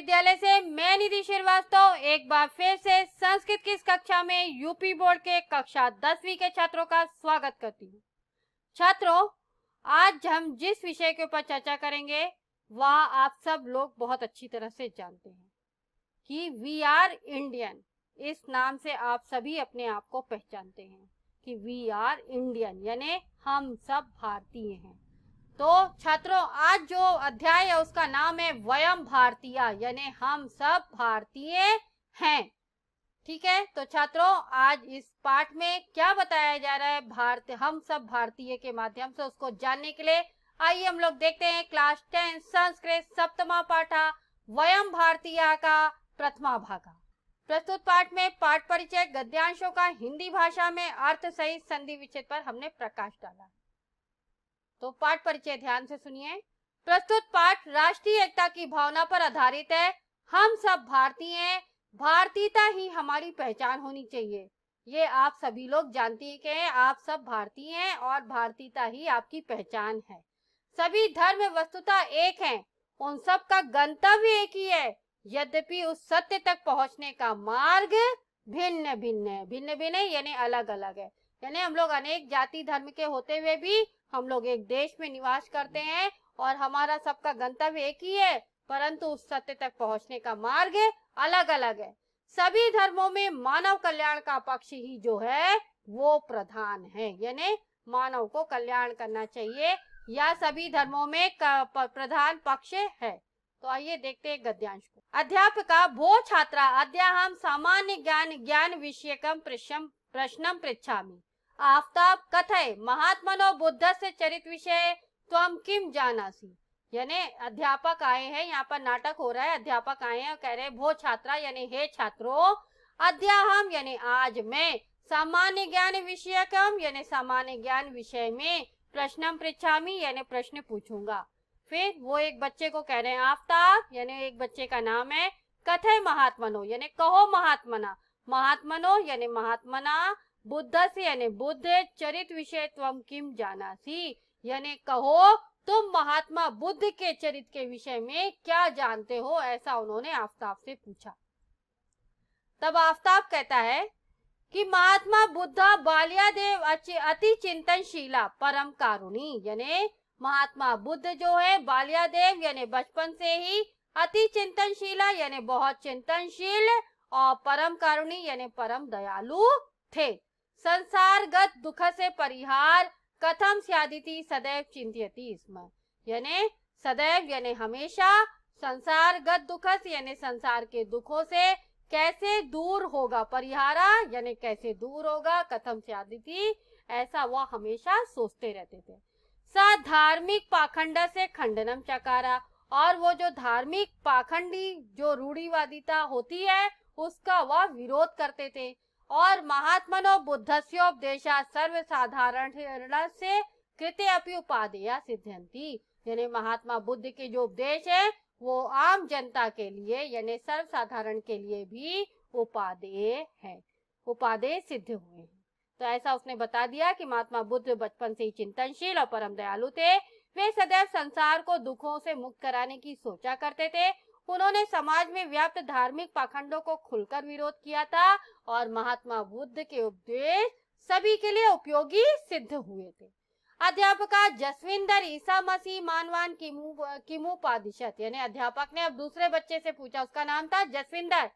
विद्यालय से मैं निधि श्रीवास्तव एक बार फिर से संस्कृत की इस कक्षा में यूपी बोर्ड के कक्षा दसवीं के छात्रों का स्वागत करती हूँ छात्रों आज हम जिस विषय के ऊपर चर्चा करेंगे वह आप सब लोग बहुत अच्छी तरह से जानते हैं कि वी आर इंडियन इस नाम से आप सभी अपने आप को पहचानते हैं कि वी आर इंडियन यानी हम सब भारतीय हैं तो छात्रों आज जो अध्याय है उसका नाम है वयम भारतीय यानी हम सब भारतीय हैं ठीक है तो छात्रों आज इस पाठ में क्या बताया जा रहा है भारत हम सब भारतीय के माध्यम से उसको जानने के लिए आइए हम लोग देखते हैं क्लास टेन संस्कृत सप्तमा पाठा वयम भारतीय का प्रथमा भागा प्रस्तुत पाठ में पाठ परिचय गद्यांशों का हिंदी भाषा में अर्थ सहित संधि विच्छेद पर हमने प्रकाश डाला तो पाठ परिचय ध्यान से सुनिए प्रस्तुत पाठ राष्ट्रीय एकता की भावना पर आधारित है हम सब भारतीय हैं भारतीयता ही हमारी पहचान होनी चाहिए ये आप सभी लोग जानते हैं कि आप सब भारतीय हैं और भारतीयता ही आपकी पहचान है सभी धर्म वस्तुता एक हैं उन सब का गंतव्य एक ही है यद्यपि उस सत्य तक पहुंचने का मार्ग भिन्न भिन्न है भिन्न भिन्न यानी अलग अलग है यानी हम लोग अनेक जाति धर्म के होते हुए भी हम लोग एक देश में निवास करते हैं और हमारा सबका गंतव्य एक ही है परंतु उस सत्य तक पहुंचने का मार्ग अलग अलग है सभी धर्मों में मानव कल्याण का पक्ष ही जो है वो प्रधान है यानी मानव को कल्याण करना चाहिए या सभी धर्मों में प्रधान पक्ष है तो आइए देखते हैं गद्यांश को अध्यापिका वो छात्रा अध्याय हम सामान्य ज्ञान ज्ञान विषयकम प्रश्नम प्रश्नम पृछामी आफ्ताब कथय महात्मनो बुद्ध से चरित विषय त्वम किम जानासी यानी अध्यापक आए हैं यहाँ पर नाटक हो रहा है अध्यापक आए हैं कह रहे हैं भो छात्रा यानी हे छात्रो अध्याहम यानी आज मैं सामान्य ज्ञान कम यानी सामान्य ज्ञान विषय में प्रश्न पृछामी यानी प्रश्न पूछूंगा फिर वो एक बच्चे को कह रहे हैं आफ्ताब यानी एक बच्चे का नाम है कथे महात्मनो यानी कहो महात्मना महात्मनो यानी महात्मना से यानी बुद्ध चरित विषय तम किम जाना सी यानी कहो तुम महात्मा बुद्ध के चरित के विषय में क्या जानते हो ऐसा उन्होंने आफ्ताब से पूछा तब आफ्ताब कहता है कि महात्मा बुद्धा बालियादेव अति चिंतनशीला परम कारुणी यानी महात्मा बुद्ध जो है बालियादेव यानी बचपन से ही अति चिंतनशीला यानी बहुत चिंतनशील और परम कारुणी यानी परम दयालु थे संसारगत दुख से परिहार कथम स्यादिति सदैव चिंतियति स्म यानी सदैव यानी हमेशा संसारगत दुख यानी संसार के दुखों से कैसे दूर होगा परिहारा यानी कैसे दूर होगा कथम स्यादिति ऐसा वह हमेशा सोचते रहते थे स धार्मिक पाखंड से खंडनम चकारा और वो जो धार्मिक पाखंडी जो रूढ़ीवादिता होती है उसका वह विरोध करते थे और महात्मनो बुद्धस्योपदेशा सर्वसाधारण से कृते अपनी उपाधिया सिद्धंती यानी महात्मा बुद्ध के जो उपदेश है वो आम जनता के लिए यानी सर्वसाधारण के लिए भी उपादेय है उपादेय सिद्ध हुए हैं तो ऐसा उसने बता दिया कि महात्मा बुद्ध बचपन से ही चिंतनशील और परम दयालु थे वे सदैव संसार को दुखों से मुक्त कराने की सोचा करते थे उन्होंने समाज में व्याप्त धार्मिक पाखंडों को खुलकर विरोध किया था और महात्मा बुद्ध के उपदेश सभी के लिए उपयोगी सिद्ध हुए थे अध्यापका जसविंदर ईसा मसीह मानवान किमू पादिशत यानी अध्यापक ने अब दूसरे बच्चे से पूछा उसका नाम था जसविंदर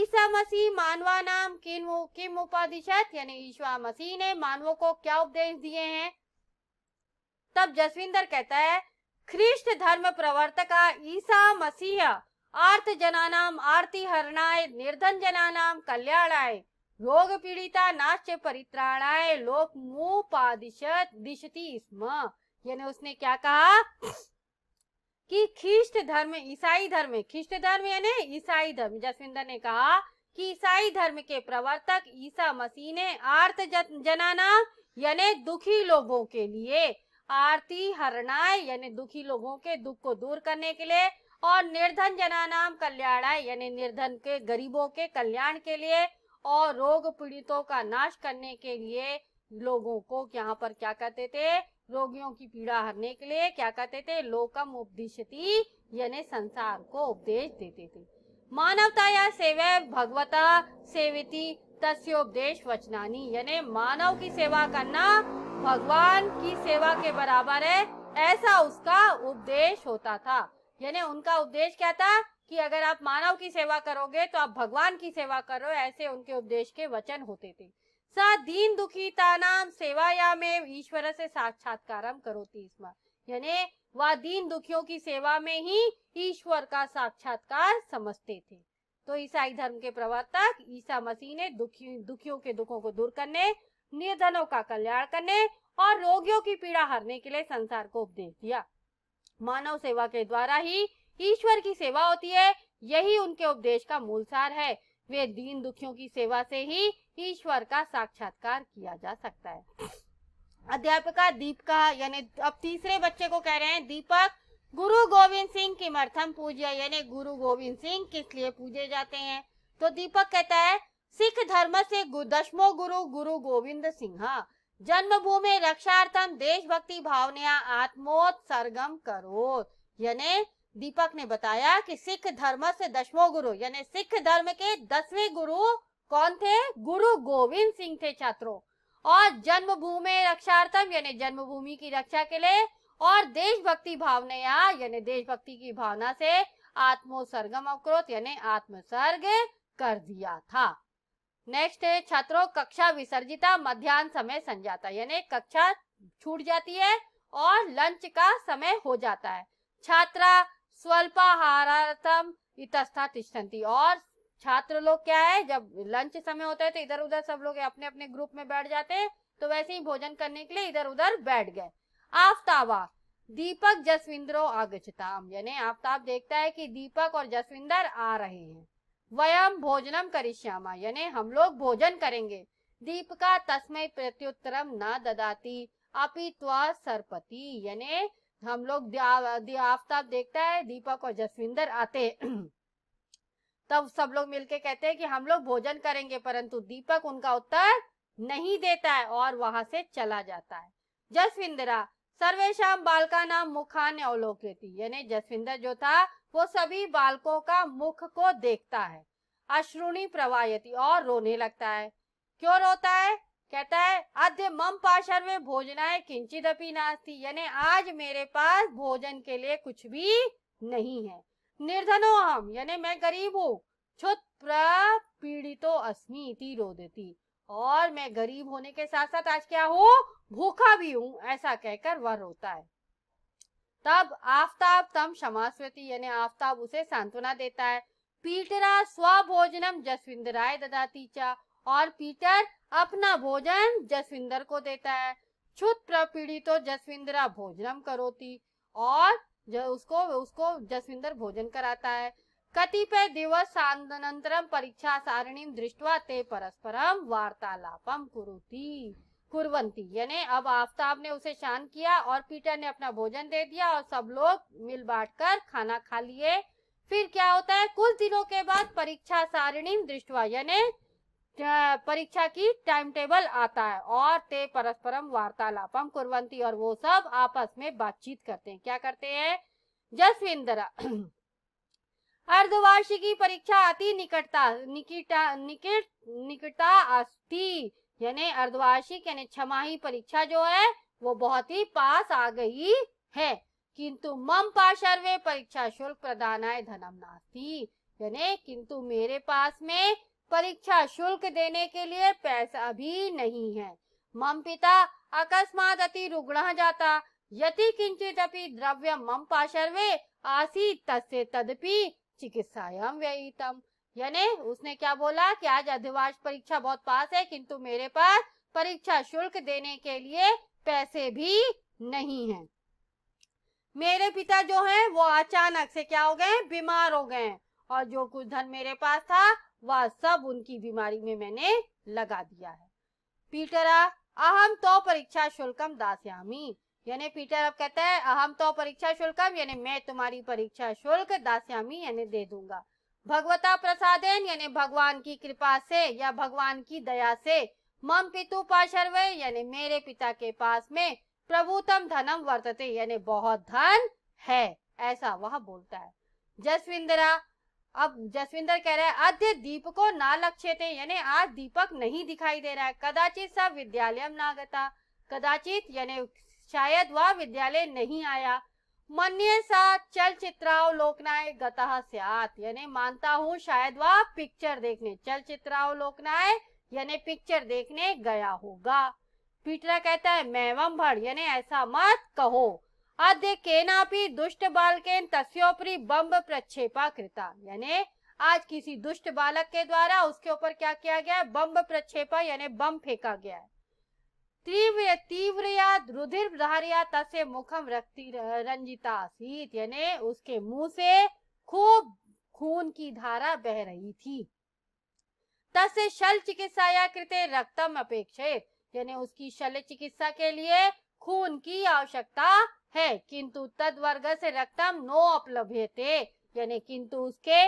ईसा मसीह मानवा नाम किम उपाधिशत यानी ईशा मसीह ने मानवों को क्या उपदेश दिए हैं तब जसविंदर कहता है ख्रीष्ट धर्म प्रवर्तक ईसा मसीह आर्त जनानाम आरती हरणाय निर्धन जनानाम कल्याणाय रोग पीड़िता नाश्य परित्राणाय लोक मुपादिशत दिशति स्म यानी उसने क्या कहा कि ख्रीष्ट धर्म ईसाई धर्म ख्रीष्ट धर्म यानी ईसाई धर्म जसविंदर ने कहा कि ईसाई धर्म के प्रवर्तक ईसा मसीह ने आर्त जनाना यानी दुखी लोगों के लिए आरती हरणाय यानी दुखी लोगों के दुख को दूर करने के लिए और निर्धन जनानाम कल्याणाय यानी निर्धन के गरीबों के कल्याण के लिए और रोग पीड़ितों का नाश करने के लिए लोगों को यहाँ पर क्या कहते थे रोगियों की पीड़ा हरने के लिए क्या कहते थे लोकम उपदिशति यानी संसार को उपदेश देते थे मानवता या सेवा भगवता सेविती उपदेश वचनानी यानी मानव की सेवा करना भगवान की सेवा के बराबर है ऐसा उसका उपदेश होता था यानी उनका उपदेश क्या था कि अगर आप मानव की सेवा करोगे तो आप भगवान की सेवा करो ऐसे उनके उपदेश के वचन होते थे सा दीन दुखी नाम सेवाया में ईश्वर से साक्षात्कार करो इसमें यानी वह दीन दुखियों की सेवा में ही ईश्वर का साक्षात्कार समझते थे तो ईसाई धर्म के प्रवर्तक ईसा मसीह ने दुखी दुखियों के दुखों को दूर करने निर्धनों का कल्याण करने और रोगियों की पीड़ा हरने के लिए संसार को उपदेश दिया मानव सेवा के द्वारा ही ईश्वर की सेवा होती है यही उनके उपदेश का मूल सार है वे दीन दुखियों की सेवा से ही ईश्वर का साक्षात्कार किया जा सकता है अध्यापिका दीपिका यानी अब तीसरे बच्चे को कह रहे हैं दीपक गुरु गोविंद सिंह किमर्थम पूज्य यानी गुरु गोविंद सिंह किस लिए पूजे जाते हैं तो दीपक कहता है सिख धर्म से दसमो गुरु गुरु गोविंद सिंह जन्म भूमि रक्षार्थम देशभक्ति भावना आत्मोत्सर्गम करो यानी दीपक ने बताया कि सिख धर्म से दसवो गुरु यानी सिख धर्म के दसवें गुरु कौन थे गुरु गोविंद सिंह थे छात्रों और जन्म भूमि रक्षार्थम यानी जन्म भूमि की रक्षा के लिए और देशभक्ति भावना यानी देशभक्ति की भावना से आत्मोसर्गम अवक्रोत यानी आत्मसर्ग कर दिया था नेक्स्ट है छात्रों कक्षा विसर्जिता मध्यान्ह समय संजाता यानी कक्षा छूट जाती है और लंच का समय हो जाता है छात्रा स्वल्पाहारतम इतस्था तिष्ठती और छात्र लोग क्या है जब लंच समय होता है तो इधर उधर सब लोग अपने अपने ग्रुप में बैठ जाते हैं तो वैसे ही भोजन करने के लिए इधर उधर बैठ गए आफ्ताबा दीपक जसविंदरो आगछताम यानी आफ्ताब देखता है कि दीपक और जसविंदर आ रहे हैं वयम भोजनम करिष्यामा यानी हम लोग भोजन करेंगे दीपिका तस्मय प्रत्युत्तरम न ददाती अपित्वा सरपति यानी हम लोग आफ्ताब देखता है दीपक और जसविंदर आते तब सब लोग मिलके कहते हैं कि हम लोग भोजन करेंगे परंतु दीपक उनका उत्तर नहीं देता है और वहां से चला जाता है जसविंदरा सर्वेशम बालका नाम मुखान अवलोक यानी जसविंदर जो था वो सभी बालकों का मुख को देखता है अश्रुणी प्रवायती और रोने लगता है क्यों रोता है कहता है अद्य मम पाशर में भोजनाए किंचित अपी नास्ती यानी आज मेरे पास भोजन के लिए कुछ भी नहीं है निर्धनो हम यानी मैं गरीब हूँ छुत पीड़ितो अस्मी इति रो देती और मैं गरीब होने के साथ साथ आज क्या हूँ भूखा भी हूँ ऐसा कहकर वह रोता है तब आफ्ताब तम क्षमास्वती यानी आफ्ताब उसे सांत्वना देता है पीटरा स्वभोजनम जसविंदराय ददाती चा और पीटर अपना भोजन जसविंदर को देता है क्षुत तो जसविंदरा भोजनम करोती और उसको उसको जसविंदर भोजन कराता है कतिपय दिवस परीक्षा सारणीम दृष्टवा ते परस्परम वार्तालापम करोती कुरवंती यानी अब आफ्ताब ने उसे शांत किया और पीटर ने अपना भोजन दे दिया और सब लोग मिल बांट कर खाना खा लिए फिर क्या होता है कुछ दिनों के बाद परीक्षा सारिणी दृष्टवा यानी परीक्षा की टाइम टेबल आता है और ते परस्परम वार्तालापम कुरवंती और वो सब आपस में बातचीत करते हैं क्या करते हैं जसविंदरा अर्धवार्षिकी परीक्षा अति निकटता निकिटा निकट निकटता अस्ति यानी अर्धवार्षिक यानी छमाही परीक्षा जो है वो बहुत ही पास आ गई है किंतु मम पास परीक्षा शुल्क आय धनम नास्ती यानी किंतु मेरे पास में परीक्षा शुल्क देने के लिए पैसा भी नहीं है मम पिता अकस्मात अति रुग्ण जाता यति किंचित अपि द्रव्य मम पाशर्वे आसी तस्य तदपि चिकित्सायाम व्ययितम यानी उसने क्या बोला कि आज अधिवास परीक्षा बहुत पास है किंतु मेरे पास परीक्षा शुल्क देने के लिए पैसे भी नहीं हैं। मेरे पिता जो हैं वो अचानक से क्या हो गए बीमार हो गए और जो कुछ धन मेरे पास था वह सब उनकी बीमारी में मैंने लगा दिया है पीटरा अहम तो परीक्षा शुल्कम दास्यामी यानी पीटर अब कहता है अहम तो परीक्षा शुल्कम यानी मैं तुम्हारी परीक्षा शुल्क दास्यामी यानी दे दूंगा भगवता प्रसादेन यानी भगवान की कृपा से या भगवान की दया से मम पितु पाशर्वे यानी मेरे पिता के पास में प्रभुतम धनम वर्तते यानी बहुत धन है ऐसा वह बोलता है जसविंदरा अब जसविंदर कह रहा है अद्य दीप को ना लक्ष्य थे यानी आज दीपक नहीं दिखाई दे रहा है कदाचित सब विद्यालय नागता कदाचित यानी शायद वह विद्यालय नहीं आया मन्य सा चलचित्रावलोकनाय गतः स्यात् यानी मानता हूँ शायद वह पिक्चर देखने चलचित्रावलोकनाय यानी पिक्चर देखने गया होगा पीटरा कहता है मैवम भड़ यानी ऐसा मत कहो अद्य केनापि दुष्ट बालकेन तस्योपरि बम्ब प्रक्षेपा कृता यानी आज किसी दुष्ट बालक के द्वारा उसके ऊपर क्या किया गया बम्ब प्रक्षेपा यानी बम फेंका गया है तीव्र तीव्रया रुधिर धारिया तसे मुखम रखती रंजिता सीत यानी उसके मुंह से खूब खून की धारा बह रही थी तसे शल चिकित्साया कृते रक्तम अपेक्षित यानी उसकी शल्य चिकित्सा के लिए खून की आवश्यकता है किंतु तद वर्ग से रक्तम नो उपलब्ध यानी किंतु उसके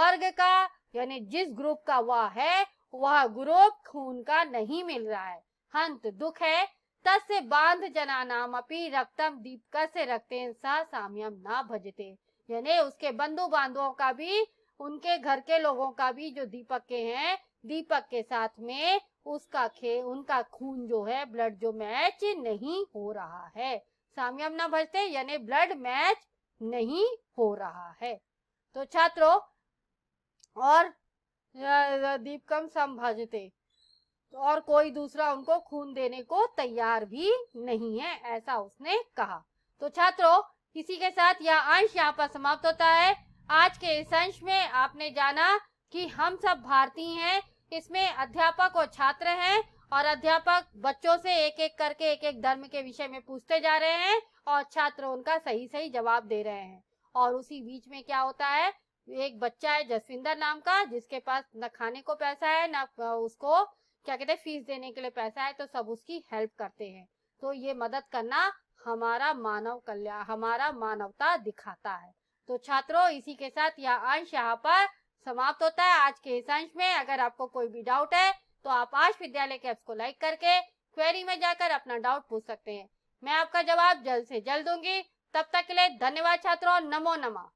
वर्ग का यानी जिस ग्रुप का वह है वह ग्रुप खून का नहीं मिल रहा है हंत दुख है तस् बांध नाम अपी रक्तम दीपक से रखते साम्यम ना भजते यानी उसके बंधु बांधुओं का भी उनके घर के लोगों का भी जो दीपक के हैं दीपक के साथ में उसका खे उनका खून जो है ब्लड जो मैच नहीं हो रहा है साम्यम ना भजते यानी ब्लड मैच नहीं हो रहा है तो छात्रों और दीपकम संभजते और कोई दूसरा उनको खून देने को तैयार भी नहीं है ऐसा उसने कहा तो छात्रों किसी के साथ यह अंश यहाँ पर समाप्त होता है आज के इस अंश में आपने जाना कि हम सब भारतीय हैं इसमें अध्यापक और छात्र हैं और अध्यापक बच्चों से एक एक करके एक एक धर्म के विषय में पूछते जा रहे हैं और छात्र उनका सही सही जवाब दे रहे हैं और उसी बीच में क्या होता है एक बच्चा है जसविंदर नाम का जिसके पास न खाने को पैसा है न उसको क्या कहते हैं फीस देने के लिए पैसा है तो सब उसकी हेल्प करते हैं तो ये मदद करना हमारा मानव कल्याण हमारा मानवता दिखाता है तो छात्रों इसी के साथ यह अंश यहाँ पर समाप्त होता है आज के इस अंश में अगर आपको कोई भी डाउट है तो आप आज विद्यालय के ऐप्स को लाइक करके क्वेरी में जाकर अपना डाउट पूछ सकते हैं मैं आपका जवाब जल्द से जल्द दूंगी तब तक के लिए धन्यवाद छात्रों नमो नमा